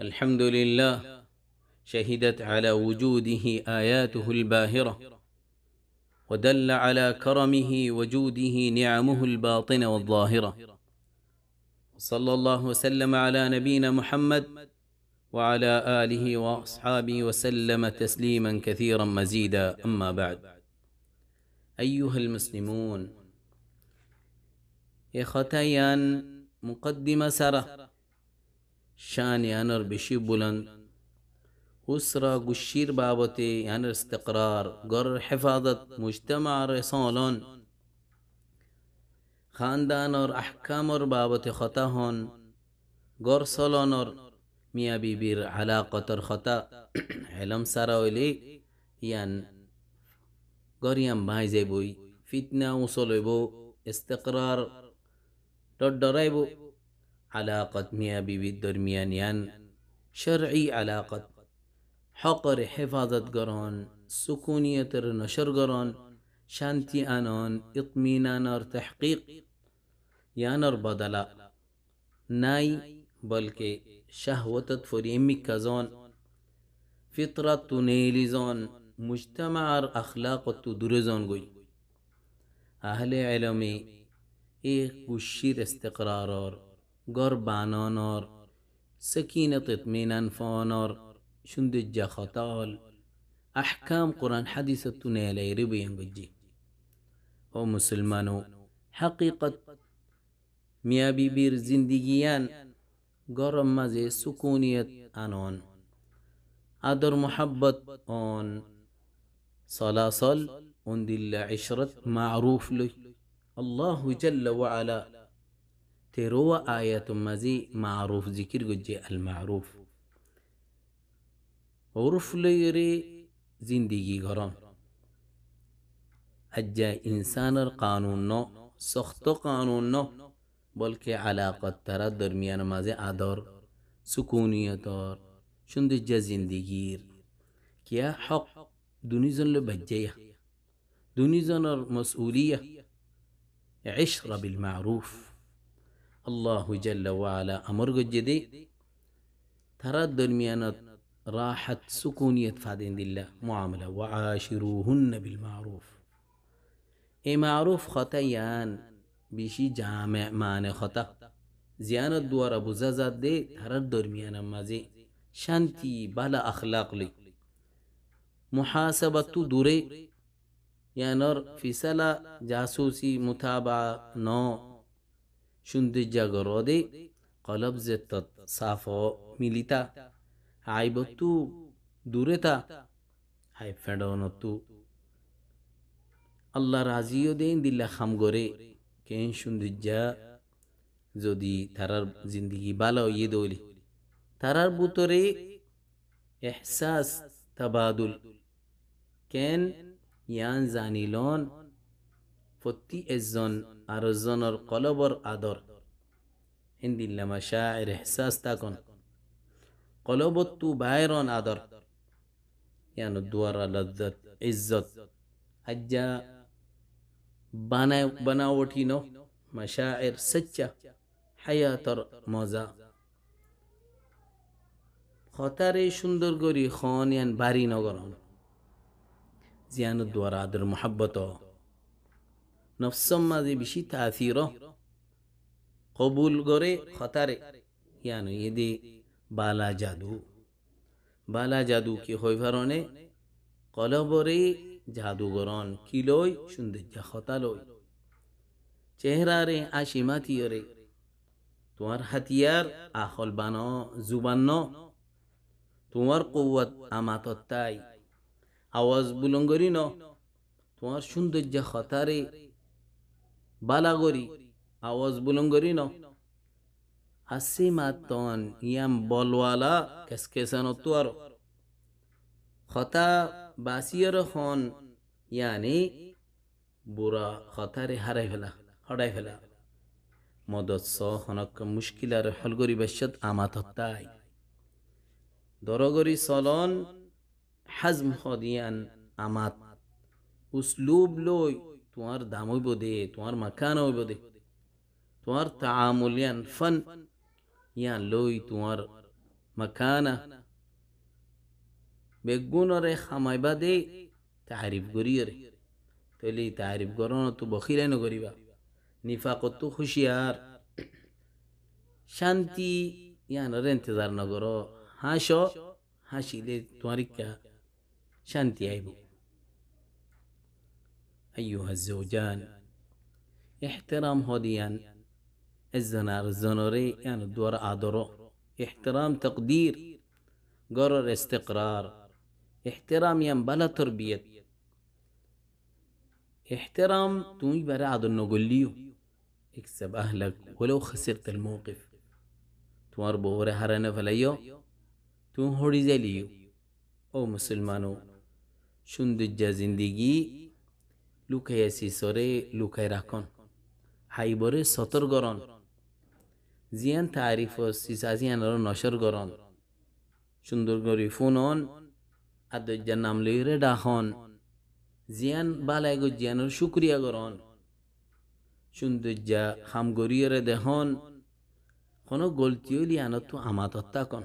الحمد لله شهدت على وجوده اياته الباهره ودل على كرمه وجوده نعمه الباطنه والظاهره وصلى الله وسلم على نبينا محمد وعلى اله واصحابه وسلم تسليما كثيرا مزيدا اما بعد ايها المسلمون إخوتيان مقدمه سره شان يانر بشي بولن اسرا گشیر بابت يانر استقرار گر حفاظت مجتمع رسالون خاندان اور احکام اور بابت خطا هون گر سالون اور ميا بي بير علاقت اور خطا علم سارا ولی یان گر يان بائز بوي فتنه وصول بو استقرار ڈر بو علاقة ميابي بالدرميانيان شرعي علاقت حقر حفاظت قران سكونية نشر قران شانتي أنان اطمينانار تحقيق يانر بدلا ناي بلکہ شهوتت فريمي كزون فطرت تنيلي زون مجتمع اخلاق تدرزون گوي اهل علمي ايه قشير استقرارار قربانونر سكينة اطمئنان فونر شندجا خطال أحكام قرآن حديثة تنيلي ربيان قجي أو مسلمانو حقیقت میابی بير زندگیان گرم مزي سكونية آنون أدر محبت آن صلاصل صل اندل عشرة معروف لي الله جل وعلا تروى آية مزي معروف ذكر جي المعروف عرف ليري زندگي غرام اجا انسان القانون نو سخت قانون نو بلکه علاقت ترى درميان مزي آدار سکونیت دار شند جا زندگیر كيا حق دوني زن لبجي دوني زن المسؤولية عشرة بالمعروف الله جل وعلا أمر جدي ترى درميانة راحت سكونية فادين الله معاملة وعاشروهن بالمعروف اي معروف خطيان بشي جامع معنى خطا زيانة دوار أبو زازات دي ترى درميانة مازي شانتي بلا أخلاق لي محاسبة دوري يعني في سلا جاسوسي متابعة نو সৌন্দর্যাগরদে কলব তৎ সাফ মিলিতা আইবত্তু দূরেতা আই তু আল্লাহ রাজিও দেন দিল্লা খাম গরে কেন সৌন্দর্যা যদি তারার জিন্দগি বালা ইয়ে দৌলি তারার বুতরে এহসাস তাবাদুল কেন ইয়ান জানিলন প্রতি এজন আরজনের কলবর আদর হিন্দিল্লামা শায়ের হেসাস তাকন কলবত্তু বায়রন আদর ইয়ানো দুয়ার লজ্জত ইজ্জত আজ্জা বানায় বানাওটি ন মাশায়ের সচ্চা হায়াতর মজা খতারে সুন্দর করি খন ইয়ান বাড়ি নগর জিয়ানো দুয়ার আদর মোহাব্বত বেশি তাথির কবুল ಕಬೂಲ್ಗೊರೆ খতারে ಯಾನು ಎದೆ বালা জাদু বালা জাদু কি হইভারণে কলবরে জাদুগরণ কি কিলই সৌন্দর্য হতালই চেহারারে মাতিয়রে তোমার হাতিয়ার আহল বান জুবান্ন তোমার কৌয়াত আমাতত্তাই আওয়াজ বুলঙ্গরি ন তোমার সৌন্দর্য হতারে বালাগৰি আৱাজ বুলংগৰি ন আছে মাতন ইয়াম বলৱালা কেচকেচানতো আৰু হতা বাচি আৰু খন ইয়ানে বুঢ়া হতাৰে হাৰাই ফেলা হৰাই ফেলা মদত চনক মুস্কিল আৰু শলগৰি বেচত আমাত হতাই দৰগৰি চলন হাজম সদিয়ান আমাত উচলুব লৈ তোমার দাম হইব দে তোমার মাখানা হইব দে তোমার তামুলিয়ান ফান ইয়া লই তোমার মাখানা বেগুনরে খামাইবা দে তারিফ করিয়রে তৈলি তারিফ করো তো বখিরে নিফা নিফাকত হুঁশিয়ার শান্তি ইয়ানরে ইন্তজার নকর হাস হাসিলে তোমার শান্তি আইব أيها الزوجان احترام هوديان الزنار الزنوري يعني الدور أدرو احترام تقدير قرر استقرار احترام ينبلا تربية احترام تومي برا عدو نقوليو اكسب أهلك ولو خسرت الموقف توار بوري هرنا فليو تون هوري زليو او مسلمانو شندجا زندگی লুকাইয়া সরে লুকাই রাখন হাইবরে সতর গরন জিয়ান তারিফ জিয়ানর নসর গরন সুন্দর গরি ফুনন আদজ্জার নাম লইরে ডাহন জিয়ান বালাই জিয়ানর শুক্রিয়া গরন সুন্দর্যা হাম গরিয়রে দেহন কোন গলতিও লিয়ানত আমাত হত্যা কন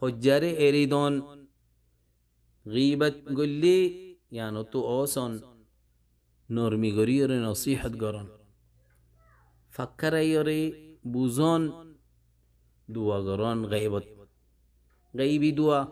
হজ্জারে এরিদন গিবাত গল্লি ইয়ানত অসন نرمیگری ری نصیحت گران فکر ری بوزان دواگران غیبت غیبی دوا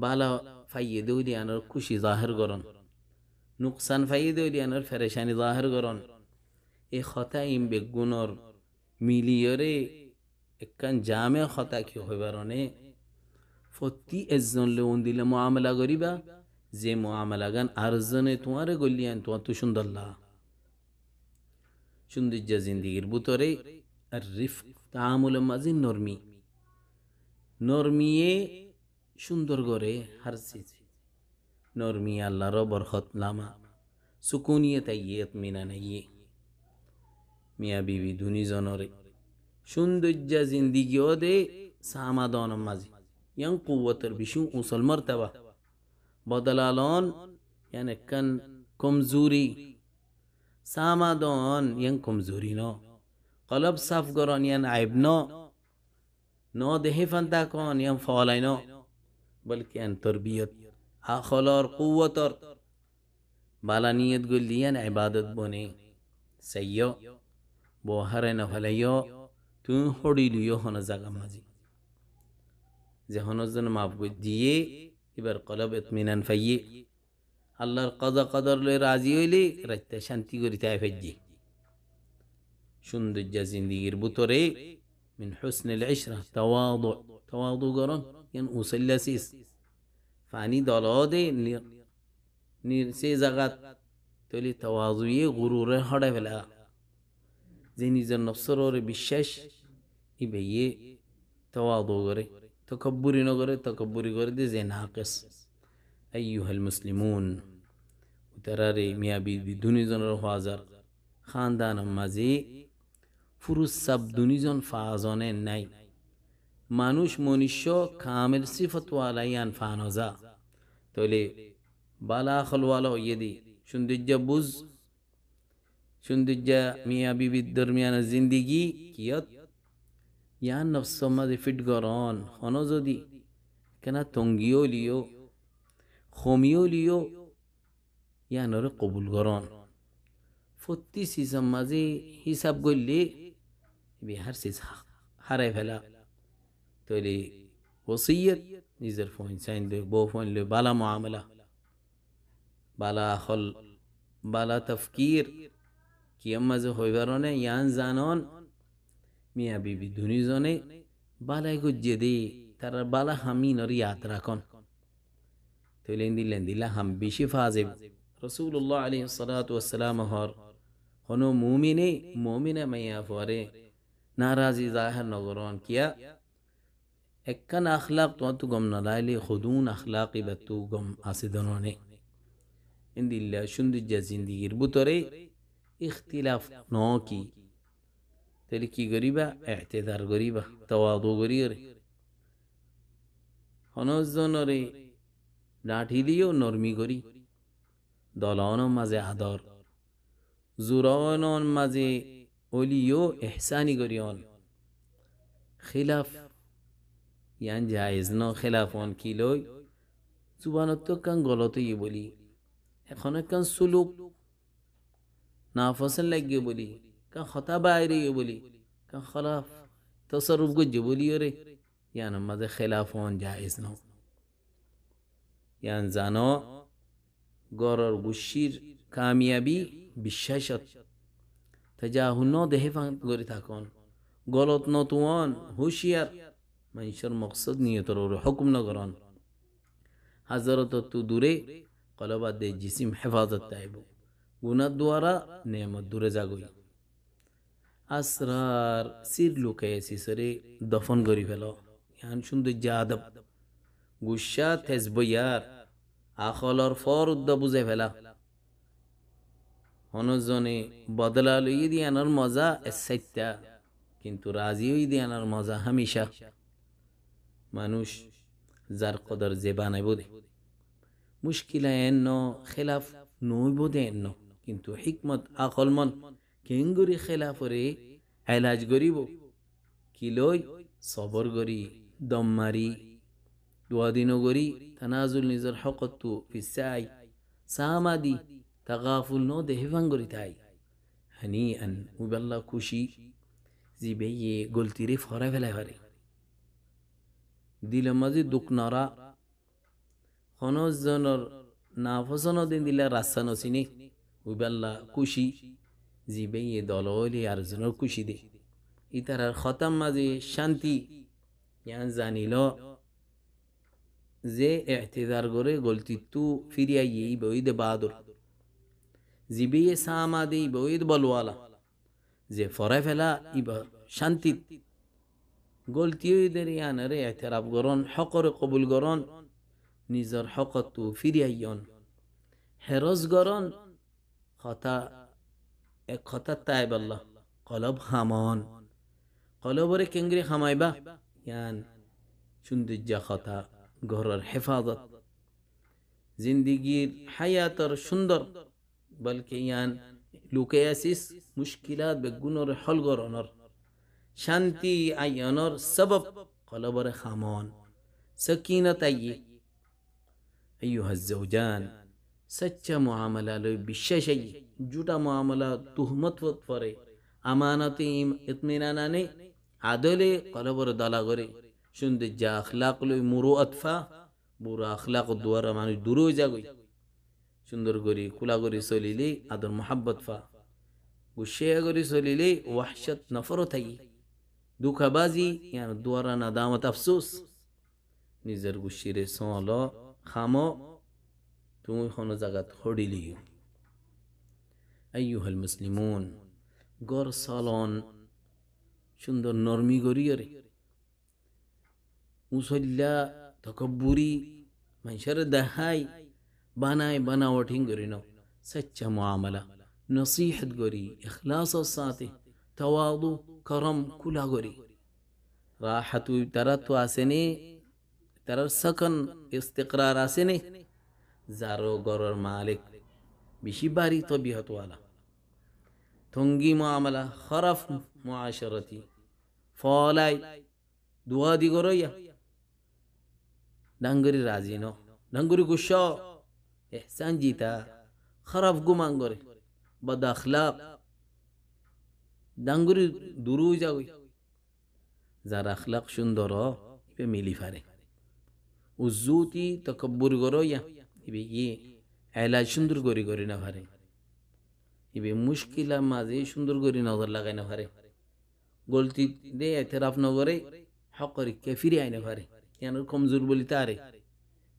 بالا فیدو دی انر کشی ظاهر گران نقصان فیدو دی انر فرشانی ظاهر گران ای خطا این به گنار میلیاره اکن جامع خطا که ہوئی برانه فتی ازن لون دیل معامله گری با যে মোয়ামেলাগান আরজনে তোমারে গলিয়ান তোমার তো সুন্দরলা সৌন্দর্যা জিন্দিগির বুতরে আর রিফ তামুল মাজিন নর্মি নর্মিয়ে সুন্দর করে হারসি নর্মি আল্লাহ রবর হতলামা সুকুনিয়ে তাইয়ে মিনা নাইয়ে মিয়া বিবি ধুনি জনরে সৌন্দর্যা জিন্দিগিও দে সামাদন মাজি ইয়াং কুয়াতর বিশু উসল মর্তাবা بودلالون يعني كان كمزوري سامدون ين كمزورينا قلب صفقران ين عيبنا ناده فندكان ين فعلينا بلکه ان تربیت اخلار قوتر بالانیت گلدین عبادت بونه سیا با هر نفلیا تو این خوڑی لیو هنو زغم هزی زهانو زن مابگو دیه এবার কলবেত মিনান ফাইয়ে আল্লাহর কদা কদর লয়ে রাজি হইলে রাত্তে শান্তি করি তাই ফেজি সৌন্দর্য জিন্দিগির বুতরে من حسن العشرة تواضع تواضع قرن ين أسلسيس فاني دلادي نير نير سيزغت تولي تواضعي غرور هذا فلا زيني زن نفسرور بالشش إبيه تواضع قرن তকব্বুরি না করে তকব্বুরি করে দিয়ে যে নাকেস আইহাল মুসলিমুন তারার এই মিয়া বিবি দুনিজনের হওয়াজার খানদান মাঝে ফুরুজ সাব দুনিজন ফাজনে নাই মানুষ মনুষ্য কামের সিফতওয়ালাইয়ান ফানজা তলে বালা খলওয়ালা ইয়েদি দি সৌন্দর্য বুঝ সৌন্দর্য মিয়া বিবির দরমিয়ান জিন্দিগি কিয়ত ইয়া নফসমাজ ফিট গরন হন যদি কেনা তঙ্গিও লিও খমিও লিও ইয়া নরে কবুল গরন ফত্তি সিসাম মাঝে হিসাব করলে বিহার সিস হারাই ফেলা তৈরি ওসিয়ত নিজের ফোন চাইন লই বউ ফোন লই বালা মামলা বালা হল বালা তফকির কিয়ম মাঝে হইবার ইয়ান জানন মিয়া বিবি দুজনে বালাই গুজ্জে দে তারা বালা হামি নর রাখন তৈলেন দিলেন দিলা হাম বেশি ফাজেব রসুল্লাহ আলী সালাত হর হন মুমিনে মুমিনা মাইয়া ফরে নারাজি জাহের নগরন কিয়া একখান আখলাক তো তু গম নালাইলে খুদুন আখলাক বা তু গম আসিদনে ইন্দিল্লা সৌন্দর্য জিন্দিগির বুতরে ইখতিলাফ ন কি تلكي غريبة اعتذار غريبة تواضع قرير هنوز دونوري لاठी ليو نرمی گری دالان مزه عدار زوران مزه اولیو احسانی گریان خلاف یعن جایزنا خلاف خلافان کیلوی زبانو تو کن یه بولی خانه کن سلوک نافسن لگه بولی كان خطا بايري يبولي كان خلاف تصرف قد يبولي يري يعني ماذا خلافون جائز نو يعني زانو غرر غشير كاميابي بششت تجاهل نو ده غوري تاكون غلط نو توان هوشیار منشر مقصد نیه ترور حكم نغران حضرت تو دوري قلبات ده جسم حفاظت تايبو گناه دوارا نعمت دور زاگوئی اسرار سیر لوکه ایسی سری دفن گری فلا یعنی شون دو جادب گوشت هز دبوزه فلا هنوز زنی بدلالوی دی انر مازا از سجتا کین تو رازیوی دی همیشه منوش زر قدر زبانه بوده مشکل اینو خلاف نوی بوده اینو کین تو حکمت اخال من كينغوري خلاف ري علاج غوري بو كيلوي صبر غوري دم ماري دوادينو غوري تنازل نزر حقتو في الساي ساما دي تغافل نو دهفن غوري تاي هنيئا مبالا كوشي زي بي قلت ري فارا فلا فاري دي لما زي دوك نارا خنوز زنر نافسنو دين دي لرسنو سيني مبالا كوشي জিবেয়ে দললে আর জনের খুশি দে ইতার আর খতাম মাঝে শান্তি ইয়ান জানিল যে এহতেদার করে গলতি তু ফিরিয়াই বইদ বাদর জিবিয়ে সামা দেই বইদ বলওয়ালা যে ফরে ফেলা ইব শান্তি গলতিদের ইয়ানরে এহতেরাব গরণ হকরে কবুল গরণ নিজর হকত তু ফিরিয়াইয়ন হেরস গরণ খতা قطع تايب الله قلب خمان قلب وري كنغري خمايبا يعني شندجا خطا غرر حفاظت زندگير حياتر شندر بلكي يعني لوكياسيس مشكلات بقنر حل غرنر شانتي ايانر سبب قلبر خمان سكينة اي أيها الزوجان سچا معاملة لو জুটা মামলা তুহমত করে আমানত ইতমিনানা নেই আদলে কলবর দালা করে সুন্দর যা আখলাক লই মুরো আতফা বুড়ো আখলাক দুয়ারা মানুষ দূর হয়ে যাগই সুন্দর করে কুলা করে চলিলে আদর মোহাব্বত ফা গুসিয়া করে চলিলে ওয়াহশত নফরও থাকি দুঃখাবাজি ইয়ার দুয়ারা না দামত আফসোস নিজের গুসিরে সল খাম তুমি কোনো জায়গাত হড়িলিও أيها المسلمون গড় সালন সুন্দর নরমি গড়িয়ে মুসল্লা তকব্বুরি মানুষের দেখাই বানায় বানাওয়াঠিং করি নাও সচ্চা মুআমালা নসিহত করি ইখলাস সাথে তাওয়াদু করম কুলা করি রাহাতু তারা তো আসেনি তারার সকন ইস্তিকরার আসেনি যারো গরর মালিক بشي باري طبيعة والا تنجي معاملة خرف معاشرتي فولاي دعا دي قرويا دنگري راضي نو دنگري قشا إحسان جيتا خرف قمان قري بد أخلاق دنگري درو جاوي زار أخلاق شندرا بميلي فاري وزوتي تكبر قرويا بيجي إيه؟ এলাই সুন্দর করি করি না ভারে এবার মুশকিলা মাঝে সুন্দর করি নজর লাগাই না ভারে গলতি দে এতেরাফ নগরে হকরি কে ফিরে আইনে ভারে কেন কমজোর বলি তারে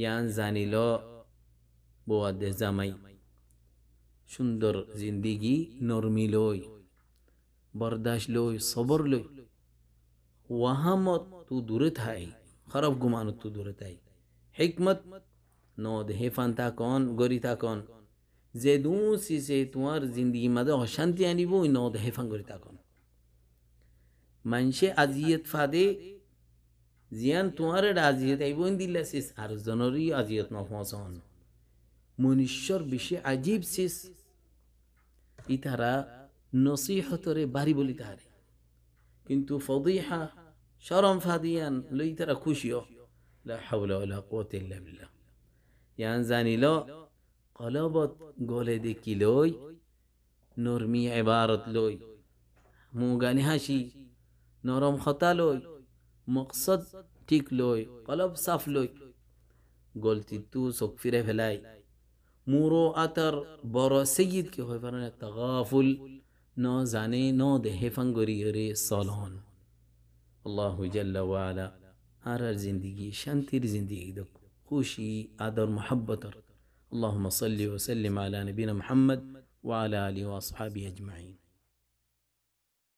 ইয়ান জানিল বোয়া দে জামাই সুন্দর জিন্দিগি নরমি লই বরদাস লই সবর লই ওয়াহামত তু দূরে থাই খারাপ গুমানত তু দূরে থাই হেকমত نود هفانتا کن گریتا کن زدون سی سی توار زندگی مده هشانتی یعنی بو نود هفان گریتا کن منشه ازیت فاده زیان توار ازیت ای بو این دیل سیس ارزناری ازیت نفاسان منشر بشه عجیب سیس ای تارا نصیحت ره باری بولی تاره কিন্তু ফদিহা শরম ফাদিয়ান লই তারা খুশিও লা হাওলা ওয়ালা কুওয়াতা ইল্লা বিল্লাহ یان زنیلا قلابت گولد کیلوی نرمی عبارت لوی موگانی هاشی نرم خطا لوی مقصد ٹھیک لوی قلب صف لوی گلتی تو سکفیره فلائی مورو اتر برا سید که خوی تغافل نا زنه نا ده فنگوری سالان الله جل و هر زندگی شن زندگی دکو كوشي آدر محبتر اللهم صل وسلم على نبينا محمد وعلى آله وأصحابه أجمعين